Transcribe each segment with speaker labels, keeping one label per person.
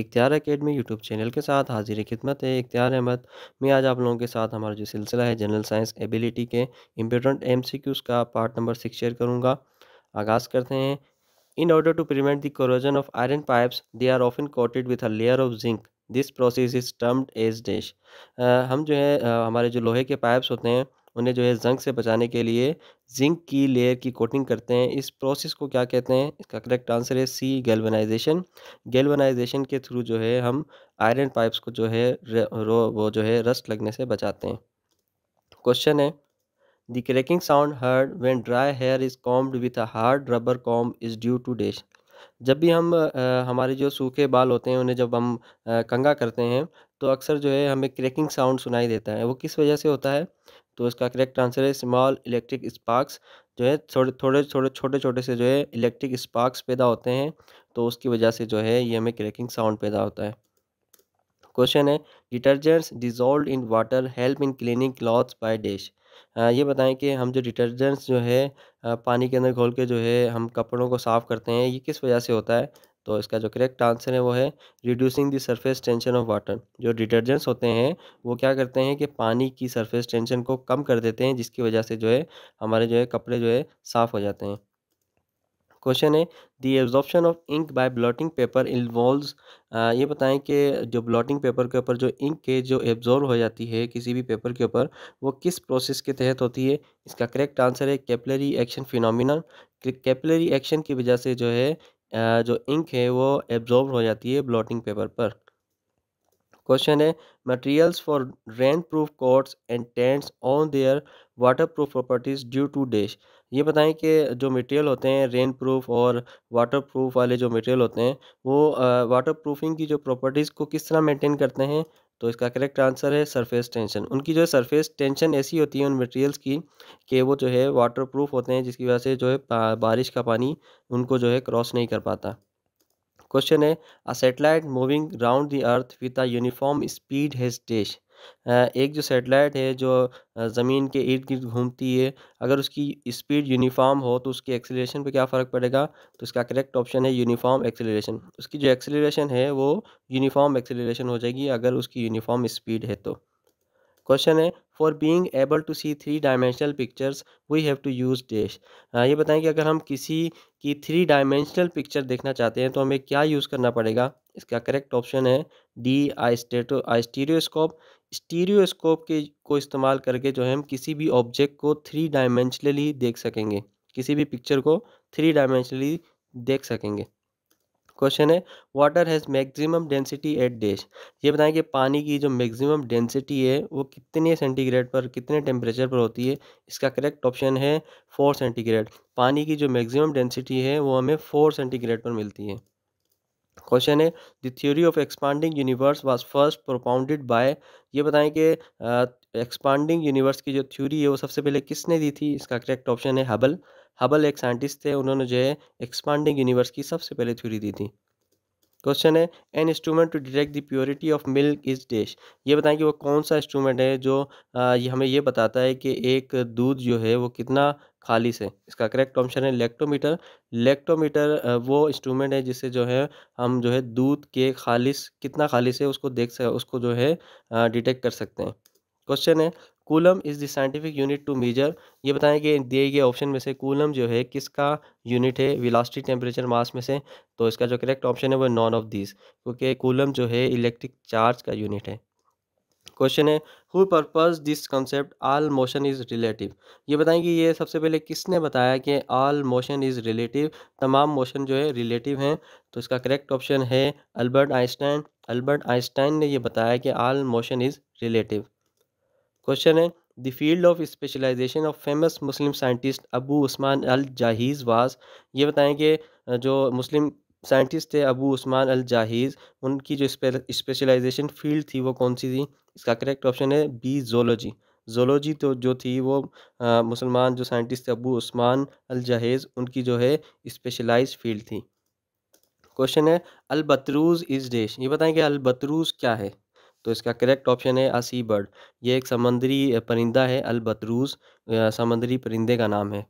Speaker 1: इख्तियार academy YouTube channel के साथ हाजिर खिदमत है इख्तियार अहमद में आज आप लोगों के साथ हमारा जो सिलसिला है जनरल साइंस एबिलिटी के इम्पोर्टेंट एम सी क्यूज़ का पार्ट नंबर सिक्स शेयर करूँगा आगाज़ करते हैं in order to prevent the corrosion of iron pipes they are often coated with a layer of zinc this process is termed as dash हम जो है हमारे जो लोहे के पाइप्स होते हैं उन्हें जो है जंग से बचाने के लिए जिंक की लेयर की कोटिंग करते हैं इस प्रोसेस को क्या कहते हैं इसका करेक्ट आंसर है सी गेलवनाइजेशन गेलवनाइजेशन के थ्रू जो है हम आयरन पाइप्स को जो है रो वो जो है रस्ट लगने से बचाते हैं क्वेश्चन है the cracking sound heard when dry hair is combed with a hard rubber comb is due to dash जब भी हम आ, हमारे जो सूखे बाल होते हैं उन्हें जब हम आ, कंगा करते हैं तो अक्सर जो है हमें क्रैकिंग साउंड सुनाई देता है वो किस वजह से होता है तो इसका करेक्ट आंसर है स्मॉल इलेक्ट्रिक स्पार्क्स जो है थोड़े थोड़े थोड़े छोटे छोटे से जो है इलेक्ट्रिक स्पार्क्स पैदा होते हैं तो उसकी वजह से जो है ये हमें क्रैकिंग साउंड पैदा होता है क्वेश्चन है detergents dissolve in water help in cleaning clothes by dash ये बताएं कि हम जो डिटर्जेंट्स जो है पानी के अंदर घोल के जो है हम कपड़ों को साफ़ करते हैं ये किस वजह से होता है तो इसका जो करेक्ट आंसर है वो है reducing the surface tension of water जो डिटर्जेंट्स होते हैं वो क्या करते हैं कि पानी की सरफेस टेंशन को कम कर देते हैं जिसकी वजह से जो है हमारे जो है कपड़े जो है साफ़ हो जाते हैं क्वेश्चन है the absorption of ink by blotting paper involves ये बताएं कि जो ब्लॉटिंग पेपर के ऊपर जो इंक के जो एब्जॉर्व हो जाती है किसी भी पेपर के ऊपर वो किस प्रोसेस के तहत होती है इसका करेक्ट आंसर है capillary action phenomena capillary action की वजह से जो है जो इंक है वो एब्जॉर्ब हो जाती है ब्लॉटिंग पेपर पर क्वेश्चन है materials for rainproof coats and tents on their waterproof properties due to dash ये बताएं कि जो मटेरियल होते हैं रेन प्रूफ और वाटर प्रूफ वाले जो मटेरियल होते हैं वो वाटर प्रूफिंग की जो प्रॉपर्टीज़ को किस तरह मेंटेन करते हैं तो इसका करेक्ट आंसर है सरफेस टेंशन उनकी जो है सरफेस टेंशन ऐसी होती है उन मटेरियल्स की कि वो जो है वाटर प्रूफ होते हैं जिसकी वजह से जो है बारिश का पानी उनको जो है क्रॉस नहीं कर पाता क्वेश्चन है a satellite moving round the earth with a uniform speed has dash एक जो सेटेलाइट है जो ज़मीन के इर्द गिर्द घूमती है अगर उसकी स्पीड यूनिफॉर्म हो तो उसके एक्सेलरेशन पे क्या फ़र्क पड़ेगा तो इसका करेक्ट ऑप्शन है यूनिफॉर्म एक्सेलरेशन उसकी जो एक्सेलरेशन है वो यूनिफॉर्म एक्सेलरेशन हो जाएगी अगर उसकी यूनिफॉर्म स्पीड है तो क्वेश्चन है for being able to see three dimensional pictures we have to use dash ये बताएं कि अगर हम किसी की थ्री डायमेंशनल पिक्चर देखना चाहते हैं तो हमें क्या यूज़ करना पड़ेगा इसका करेक्ट ऑप्शन है डी आई स्टीरियोस्कोप स्टीरियोस्कोप के को इस्तेमाल करके जो है हम किसी भी ऑब्जेक्ट को थ्री डायमेंशनली देख सकेंगे किसी भी पिक्चर को थ्री डायमेंशनली देख सकेंगे क्वेश्चन है water has maximum density at dash ये बताएं कि पानी की जो मैक्सिमम डेंसिटी है वो कितने सेंटीग्रेड पर कितने टेम्परेचर पर होती है इसका करेक्ट ऑप्शन है फोर सेंटीग्रेड पानी की जो मैक्सिमम डेंसिटी है वो हमें फोर सेंटीग्रेड पर मिलती है क्वेश्चन है the theory of expanding universe was first propounded by ये बताएं कि एक्सपांडिंग यूनिवर्स की जो थ्योरी है वो सबसे पहले किसने दी थी इसका करेक्ट ऑप्शन है हबल हबल एक साइंटिस्ट थे उन्होंने जो है एक्सपांडिंग यूनिवर्स की सबसे पहले थ्योरी दी थी क्वेश्चन है an instrument to detect the purity of milk is dash ये बताएं कि वो कौन सा इंस्ट्रूमेंट है जो आ, ये हमें ये बताता है कि एक दूध जो है वो कितना खालिश है इसका करेक्ट ऑप्शन है लेक्टोमीटर लेक्टोमीटर वो इंस्ट्रूमेंट है जिससे जो है हम जो है दूध के खालिश कितना खालिश है उसको देख सक उसको जो है डिटेक्ट कर सकते हैं क्वेश्चन है coulomb is the scientific unit to measure ये बताएं कि दिए गए ऑप्शन में से कूलम जो है किसका यूनिट है विलास्टिक टेम्परेचर मास में से तो इसका जो करेक्ट ऑप्शन है वो नॉन ऑफ दिस क्योंकि कूलम जो है इलेक्ट्रिक चार्ज का यूनिट है क्वेश्चन है who proposed this concept all motion is relative ये बताएं कि ये सबसे पहले किसने बताया कि आल मोशन इज़ रिलेटिव तमाम मोशन जो है रिलेटिव हैं तो इसका करेक्ट ऑप्शन है अल्बर्ट आइंस्टाइन अल्बर्ट आइंस्टाइन ने ये बताया कि all motion is relative question है the field of specialization of famous Muslim scientist Abu Usman al Jahiz was ये बताएं कि जो मुस्लिम साइंटिस्ट थे अबू उस्मान अल जाहीज़ उनकी जो स्पेशलाइजेशन फील्ड थी वो कौन सी थी इसका करेक्ट ऑप्शन है बी जोलॉजी जोलॉजी तो जो थी वो मुसलमान जो साइंटिस्ट थे अबू उस्मान अल जहेज़ उनकी जो है स्पेशलाइज फील्ड थी क्वेश्चन है अलबतरूज़ इज़ डेश ये बताएं कि अलबतरूज़ क्या है तो इसका करेक्ट ऑप्शन है असी बर्ड ये एक समंदरी परिंदा है अलबतरूज समंदरी परिंदे का नाम है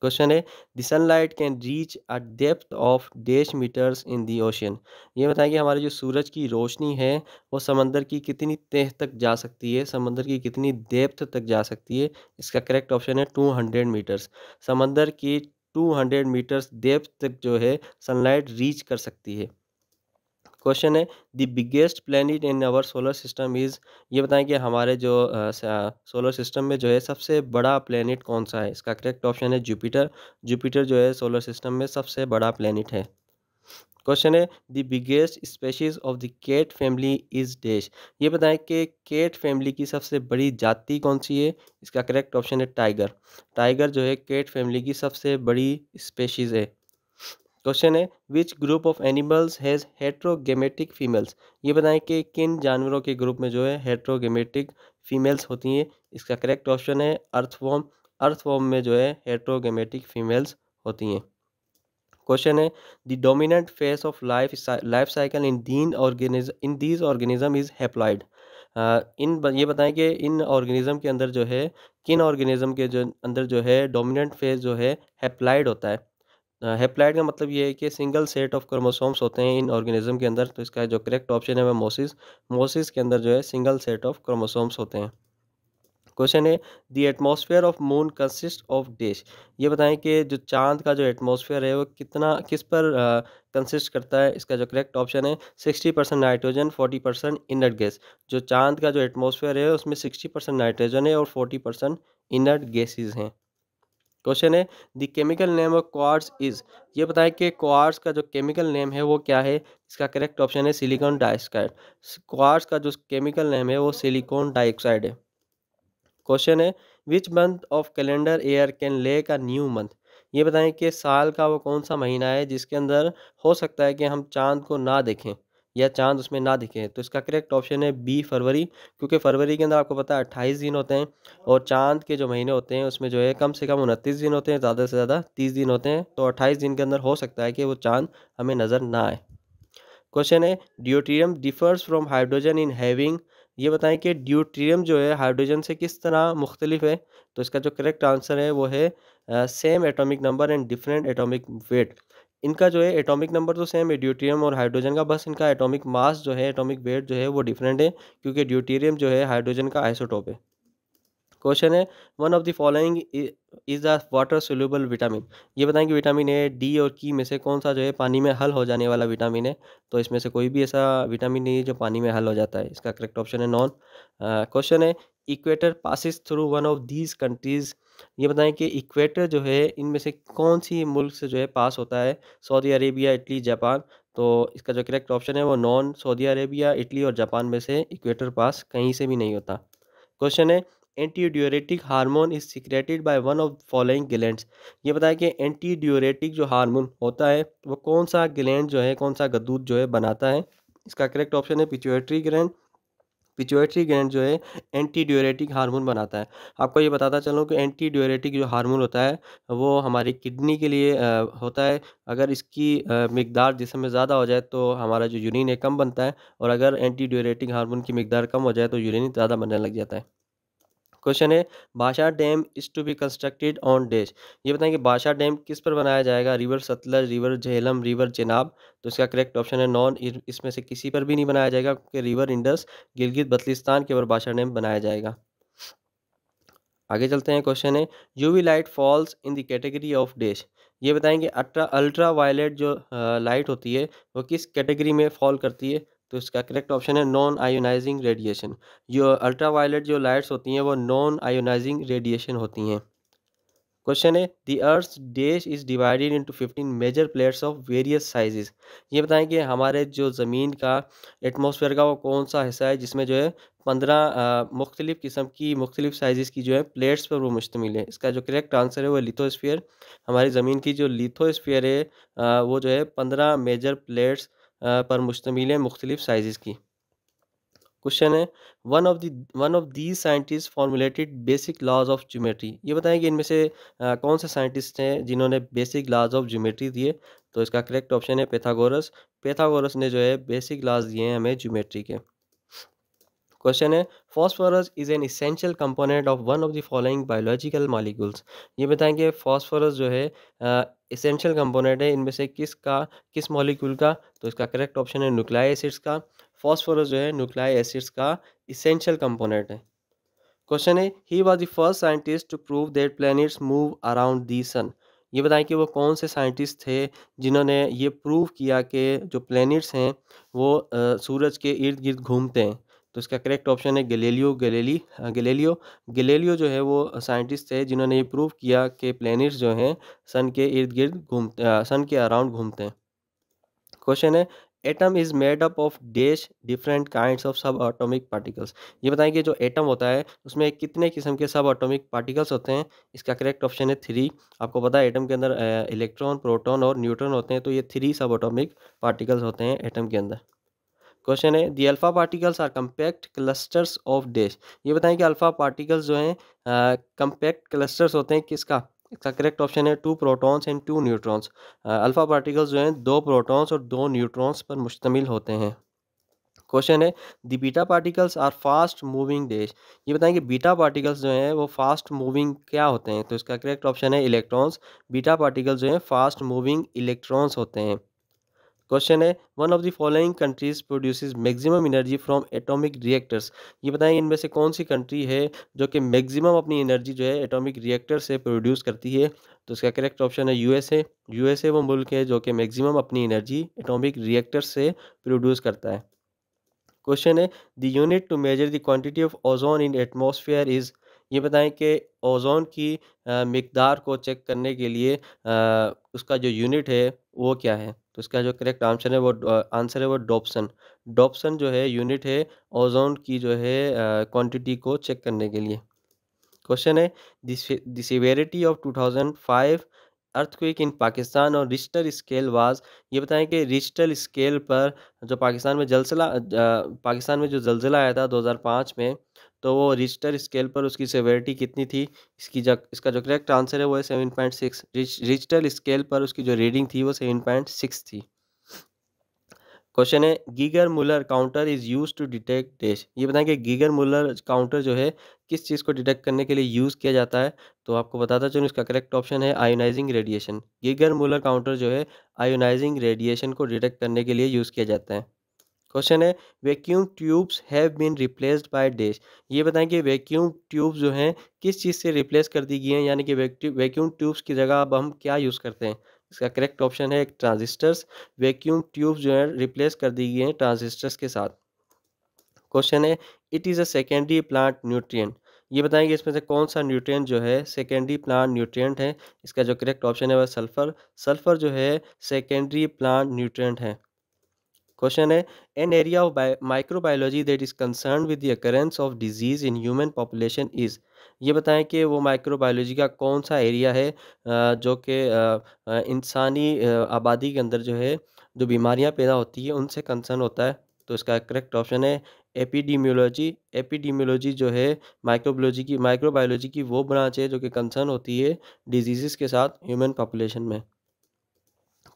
Speaker 1: क्वेश्चन है the sunlight can reach a depth of dash meters in the ocean ये बताएं कि हमारे जो सूरज की रोशनी है वो समंदर की कितनी तह तक जा सकती है समंदर की कितनी डेप्थ तक जा सकती है इसका करेक्ट ऑप्शन है टू हंड्रेड मीटर्स समंदर की टू हंड्रेड मीटर्स डेप्थ तक जो है सनलाइट रीच कर सकती है क्वेश्चन है the biggest planet in our solar system is ये बताएं कि हमारे जो सोलर सिस्टम में जो है सबसे बड़ा प्लानिट कौन सा है इसका करेक्ट ऑप्शन है जुपिटर जुपिटर जो है सोलर सिस्टम में सबसे बड़ा प्लानिट है क्वेश्चन है the biggest species of the cat family is dash ये बताएं कि केट फैमिली की सबसे बड़ी जाति कौन सी है इसका करेक्ट ऑप्शन है टाइगर टाइगर जो है केट फैमिली की सबसे बड़ी स्पेशीज़ है क्वेश्चन है which group of animals has heterogametic females ये बताएं कि किन जानवरों के ग्रुप में जो है हेट्रोगेमेटिक फीमेल्स होती हैं इसका करेक्ट ऑप्शन है अर्थवॉम अर्थवॉम में जो है हेट्रोगेमेटिक फीमेल्स होती हैं क्वेश्चन है the dominant phase of life life cycle in these organism in these organism is haploid in ये बताएं कि इन ऑर्गेनिज्म के अंदर जो है किन ऑर्गेनिज्म के जो अंदर जो है डोमिनेंट फेस जो है हेप्लाइड होता है हेप्लाइड का मतलब ये है कि सिंगल सेट ऑफ क्रोमोसोम्स होते हैं इन ऑर्गेनिज्म के अंदर तो इसका जो करेक्ट ऑप्शन है वह मोसिस मोसिस के अंदर जो है सिंगल सेट ऑफ क्रोमोसोम्स होते हैं क्वेश्चन है the atmosphere of moon consist of dash ये बताएं कि जो चांद का जो एटमॉस्फेयर है वो कितना किस पर कंसिस्ट करता है इसका जो करेक्ट ऑप्शन है sixty percent nitrogen forty percent inert gas जो चांद का जो एटमॉस्फेयर है उसमें सिक्सटी परसेंट नाइट्रोजन है और फोर्टी परसेंट इनर्ट गैसेज हैं क्वेश्चन है the chemical name of quartz is ये बताएं कि क्वार्स का जो केमिकल नेम है वो क्या है इसका करेक्ट ऑप्शन है सिलिकॉन डाइऑक्साइड क्वार्स का जो केमिकल नेम है वो सिलिकॉन डाइऑक्साइड है क्वेश्चन है which month of calendar year can lack a new month ये बताएं कि साल का वो कौन सा महीना है जिसके अंदर हो सकता है कि हम चांद को ना देखें या चांद उसमें ना दिखे तो इसका करेक्ट ऑप्शन है बी फरवरी क्योंकि फरवरी के अंदर आपको पता है अट्ठाईस दिन होते हैं और चांद के जो महीने होते हैं उसमें जो है कम से कम उनतीस दिन होते हैं ज़्यादा से ज़्यादा तीस दिन होते हैं तो अट्ठाईस दिन के अंदर हो सकता है कि वो चांद हमें नज़र ना आए क्वेश्चन है deuterium differs from hydrogen in having ये बताएं कि ड्यूटीरियम जो है हाइड्रोजन से किस तरह मुख्तलिफ है तो इसका जो करेक्ट आंसर है वो है same atomic number and different atomic weight इनका जो है एटॉमिक नंबर तो सेम है ड्यूटेरियम और हाइड्रोजन का बस इनका एटॉमिक मास जो है एटॉमिक वेट जो है वो डिफरेंट है क्योंकि ड्यूटेरियम जो है हाइड्रोजन का आइसोटोप है क्वेश्चन है one of the following is the water soluble vitamin ये बताएं कि विटामिन ए डी और की e में से कौन सा जो है पानी में हल हो जाने वाला विटामिन है तो इसमें से कोई भी ऐसा विटामिन नहीं है जो पानी में हल हो जाता है इसका करेक्ट ऑप्शन है नॉन क्वेश्चन है equator passes through one of these countries ये बताएं कि इक्वेटर जो है इनमें से कौन सी मुल्क से जो है पास होता है सऊदी अरेबिया इटली जापान तो इसका जो करेक्ट ऑप्शन है वो नॉन सऊदी अरेबिया इटली और जापान में से इक्वेटर पास कहीं से भी नहीं होता क्वेश्चन है anti diuretic hormone is secreted by one of following glands ये बताएं कि एंटी ड्योरेटिक जो हारमोन होता है वो कौन सा ग्लैंड जो है कौन सा गदूद जो है बनाता है इसका करेक्ट ऑप्शन है पिचुएटरी ग्लैंड पिचुएटरी ग्रैंड जो है एंटी ड्यूरेटिक हार्मोन बनाता है आपको ये बताता चलूँ कि एंटी ड्यूरेटिक जो हार्मोन होता है वो हमारी किडनी के लिए होता है अगर इसकी मकदार जिसम में ज़्यादा हो जाए तो हमारा जो यूरिन है कम बनता है और अगर एंटी ड्यूरेटिक हारमोन की मकदार कम हो जाए तो यूरिन ज़्यादा बनने लग जाता है क्वेश्चन है Bhasha dam is to be constructed on dash ये बताएं कि भाषा डैम किस पर बनाया जाएगा river Sutlej river Jhelum river Chenab तो इसका करेक्ट ऑप्शन है नॉन इसमें से किसी पर भी नहीं बनाया जाएगा क्योंकि रिवर इंडस गिलगित बतलिस्तान के ऊपर भाषा डैम बनाया जाएगा आगे चलते हैं क्वेश्चन है U V light falls in the category of dash ये बताएंगे अल्ट्रा अल्ट्रा वायलेट जो लाइट होती है वो किस कैटेगरी में फॉल करती है तो इसका करेक्ट ऑप्शन है नॉन आयोनाइजिंग रेडिएशन जो अल्ट्रावायलेट जो लाइट्स होती हैं वो नॉन आयोनाइजिंग रेडिएशन होती हैं क्वेश्चन है the earth days is divided into fifteen major plates of various sizes ये बताएं कि हमारे जो ज़मीन का एटमॉस्फेयर का वो कौन सा हिस्सा है जिसमें जो है पंद्रह मुख्तलिफ़ किस्म की मुख्तलिफ़ साइज़ की जो है प्लेट्स पर वो मुश्तमिल है इसका जो करेक्ट आंसर है वो लिथोस्फीयर हमारी ज़मीन की जो लिथोस्फीयर है वो जो है पंद्रह मेजर प्लेट्स पर मुश्तमिल है मुख्तलिफ साइज़ की क्वेश्चन है one of the one of these scientist formulated basic laws of geometry ये बताएं कि इनमें से आ, कौन से साइंटिस्ट हैं जिन्होंने बेसिक लॉज ऑफ ज्योमेट्री दिए तो इसका करेक्ट ऑप्शन है पैथागोरस पैथागोरस ने जो है बेसिक लॉज दिए हैं हमें ज्योमेट्री के क्वेश्चन है phosphorus is an essential component of one of the following biological molecules ये बताएं कि फॉस्फोरस जो है इसेंशियल कंपोनेंट है इनमें से किस का किस मॉलिक्यूल का तो इसका करेक्ट ऑप्शन है न्यूक्लाई एसिड्स का फॉस्फोरस जो है न्यूक्लाई एसिड्स का इसेंशियल कंपोनेंट है क्वेश्चन है he was the first scientist to prove that planets move around the sun ये बताएं कि वो कौन से साइंटिस्ट थे जिन्होंने ये प्रूव किया कि जो प्लैनेट्स हैं वो सूरज के इर्द गिर्द घूमते हैं तो इसका करेक्ट ऑप्शन है गलेलियो गलेली गलेलियो गलेलियो जो है वो साइंटिस्ट थे जिन्होंने ये प्रूव किया कि प्लैनेट्स जो हैं सन के इर्द गिर्द घूमते सन के अराउंड घूमते हैं क्वेश्चन है atom is made up of dash different kind of sub atomic particles ये बताएं कि जो एटम होता है उसमें कितने किस्म के सब ऑटोमिक पार्टिकल्स होते हैं इसका करेक्ट ऑप्शन है थ्री आपको पता है एटम के अंदर इलेक्ट्रॉन प्रोटॉन और न्यूट्रॉन होते हैं तो ये थ्री सब ऑटोमिक पार्टिकल्स होते हैं एटम के अंदर क्वेश्चन है the alpha particles are compact clusters of dash ये बताएं कि अल्फ़ा पार्टिकल्स जो हैं कम्पैक्ट क्लस्टर्स होते हैं किसका इसका करेक्ट ऑप्शन है two protons and two neutrons alpha particles जो हैं दो प्रोटॉन्स और दो न्यूट्रॉन्स पर मुश्तमिल होते हैं क्वेश्चन है the beta particles are fast moving dash ये बताएं कि बीटा पार्टिकल्स जो हैं वो फास्ट मूविंग क्या होते हैं तो इसका करेक्ट ऑप्शन है इलेक्ट्रॉन्स बीटा पार्टिकल्स जो हैं फास्ट मूविंग इलेक्ट्रॉन्स होते हैं क्वेश्चन है one of the following countries produces maximum energy from atomic reactors ये बताएं इनमें से कौन सी कंट्री है जो कि मैक्सिमम अपनी एनर्जी जो है एटॉमिक रिएक्टर से प्रोड्यूस करती है तो इसका करेक्ट ऑप्शन है यूएसए यूएसए वो मुल्क है जो कि मैक्सिमम अपनी एनर्जी एटॉमिक रिएक्टर से प्रोड्यूस करता है क्वेश्चन है the unit to measure the quantity of ozone in atmosphere is ये बताएं कि ओजोन की मकदार को चेक करने के लिए आ, उसका जो यूनिट है वो क्या है तो इसका जो करेक्ट आंसर है वो आंसर है वो डॉप्सन डॉप्सन जो है यूनिट है ओजोन की जो है क्वांटिटी को चेक करने के लिए क्वेश्चन है the severity of 2005 earthquake in Pakistan on Richter scale was ये बताएं कि रिस्टर स्केल पर जो पाकिस्तान में जलसला पाकिस्तान में जो जलजिला आया था दो में तो वो रिस्टर स्केल पर उसकी सेवेरिटी कितनी थी इसकी जो इसका जो करेक्ट आंसर है वो है seven point six Richter scale पर उसकी जो रीडिंग थी वो सेवन पॉइंट सिक्स थी क्वेश्चन है Geiger Muller counter is use to detect dash ये बताएं कि गीगर मुलर काउंटर जो है किस चीज़ को डिटेक्ट करने के लिए यूज़ किया जाता है तो आपको बताता चलूँ इसका करेक्ट ऑप्शन है ionizing radiation Geiger Muller counter जो है आयोनाइजिंग रेडिएशन को डिटेक्ट करने के लिए यूज़ किया जाता है क्वेश्चन है vacuum tubes have been replaced by dash ये बताएं कि वैक्यूम ट्यूब्स जो हैं किस चीज़ से रिप्लेस कर दी गई हैं यानी कि वैक्यूम ट्यूब्स की जगह अब हम क्या यूज़ करते हैं इसका करेक्ट ऑप्शन है ट्रांजिस्टर्स वैक्यूम ट्यूब्स जो हैं रिप्लेस कर दी गई हैं ट्रांजिस्टर्स के साथ क्वेश्चन है it is a secondary plant nutrient ये कि इसमें से कौन सा न्यूट्रिएंट जो है सेकेंडरी प्लांट न्यूट्रिएंट है इसका जो करेक्ट ऑप्शन है वह सल्फ़र सल्फ़र जो है सेकेंडरी प्लांट न्यूट्रिएंट है क्वेश्चन है an area of microbiology that is concern with the occurrence of disease in human population is ये बताएं कि वो माइक्रोबायोलॉजी का कौन सा एरिया है जो कि इंसानी आबादी के अंदर जो है जो बीमारियां पैदा होती है उनसे कंसर्न होता है तो इसका करेक्ट ऑप्शन है एपिडीमियोलॉजी एपिडीमियोलॉजी जो है माइक्रोबायोलॉजी की माइक्रोबायोलॉजी की वो ब्रांच है जो कि कंसर्न होती है डिजीज़ के साथ ह्यूमन पॉपुलेशन में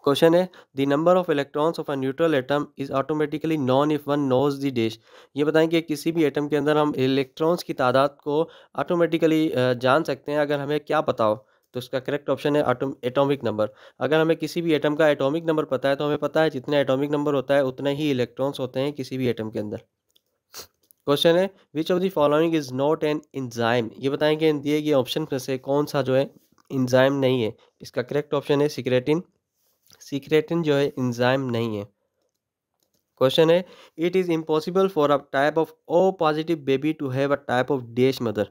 Speaker 1: क्वेश्चन है the number of electrons of a neutral atom is automatically known if one knows the dash ये बताएं कि किसी भी एटम के अंदर हम इलेक्ट्रॉन्स की तादाद को ऑटोमेटिकली जान सकते हैं अगर हमें क्या पता हो तो इसका करेक्ट ऑप्शन है एटॉमिक नंबर अगर हमें किसी भी एटम का एटॉमिक नंबर पता है तो हमें पता है जितना एटॉमिक नंबर होता है उतने ही इलेक्ट्रॉन्स होते हैं किसी भी एटम के अंदर क्वेश्चन है which of the following is not an enzyme ये बताएं कि दिए गए ऑप्शन में से कौन सा जो है इंजाइम नहीं है इसका करेक्ट ऑप्शन है सिक्रेटिन सीक्रेटिन जो है इंजाइम नहीं है क्वेश्चन है it is impossible for a type of O positive baby to have a type of dash mother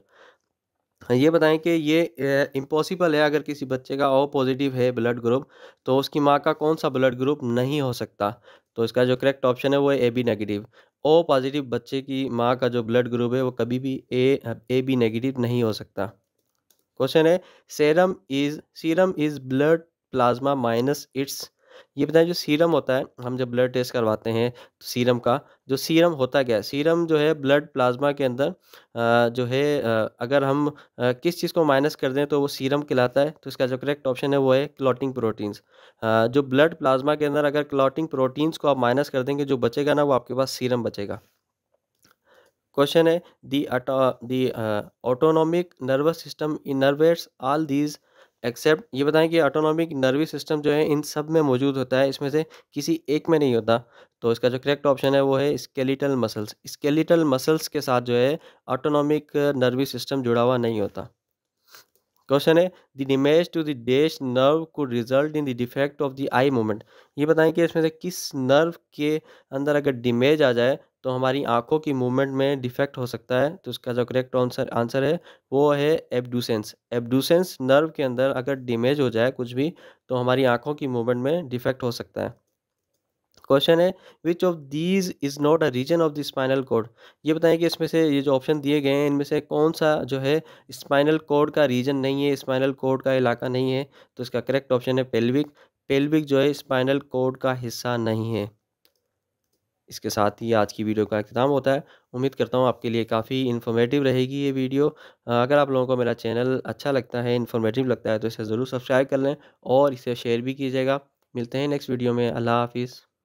Speaker 1: ये बताएं कि ये इम्पॉसिबल है अगर किसी बच्चे का ओ पॉजिटिव है ब्लड ग्रुप तो उसकी माँ का कौन सा ब्लड ग्रुप नहीं हो सकता तो इसका जो करेक्ट ऑप्शन है वो है A B negative O positive बच्चे की माँ का जो ब्लड ग्रुप है वो कभी भी ए ए बी नेगेटिव नहीं हो सकता क्वेश्चन है serum is serum is blood plasma minus its ये बताएं जो सीरम होता है हम जब ब्लड टेस्ट करवाते हैं तो सीरम का जो सीरम होता क्या है सीरम जो है ब्लड प्लाज्मा के अंदर जो है अगर हम किस चीज़ को माइनस कर दें तो वो सीरम कहलाता है तो इसका जो करेक्ट ऑप्शन है वो है क्लॉटिंग प्रोटीन्स जो ब्लड प्लाज्मा के अंदर अगर क्लॉटिंग प्रोटीन्स को आप माइनस कर देंगे जो बचेगा ना वो आपके पास सीरम बचेगा क्वेश्चन है the the autonomic nervous system innervates all these except ये बताएं कि ऑटोनॉमिक नर्वस सिस्टम जो है इन सब में मौजूद होता है इसमें से किसी एक में नहीं होता तो इसका जो करेक्ट ऑप्शन है वो है स्केलेटल मसल्स स्केलेटल मसल्स के साथ जो है ऑटोनॉमिक नर्वस सिस्टम जुड़ा हुआ नहीं होता क्वेश्चन है the damage to the dash nerve could result in the defect of the eye movement ये बताएं कि इसमें से किस नर्व के अंदर अगर डिमेज आ जाए तो हमारी आंखों की मूवमेंट में डिफेक्ट हो सकता है तो उसका जो करेक्ट आंसर आंसर है वो है एबडूसेंस एबडूसेंस नर्व के अंदर अगर डिमेज हो जाए कुछ भी तो हमारी आँखों की मूवमेंट में डिफेक्ट हो सकता है क्वेश्चन है which of these is not a region of the spinal cord ये बताएं कि इसमें से ये जो ऑप्शन दिए गए हैं इनमें से कौन सा जो है स्पाइनल कोड का रीजन नहीं है स्पाइनल कोड का इलाका नहीं है तो इसका करेक्ट ऑप्शन है पेल्विक पेल्विक जो है स्पाइनल कोड का हिस्सा नहीं है इसके साथ ही आज की वीडियो का अख्ताम होता है उम्मीद करता हूँ आपके लिए काफ़ी इन्फॉर्मेटिव रहेगी ये वीडियो अगर आप लोगों को मेरा चैनल अच्छा लगता है इन्फॉर्मेटिव लगता है तो इसे ज़रूर सब्सक्राइब कर लें और इसे शेयर भी कीजिएगा मिलते हैं नेक्स्ट वीडियो में अल्लाह हाफिज़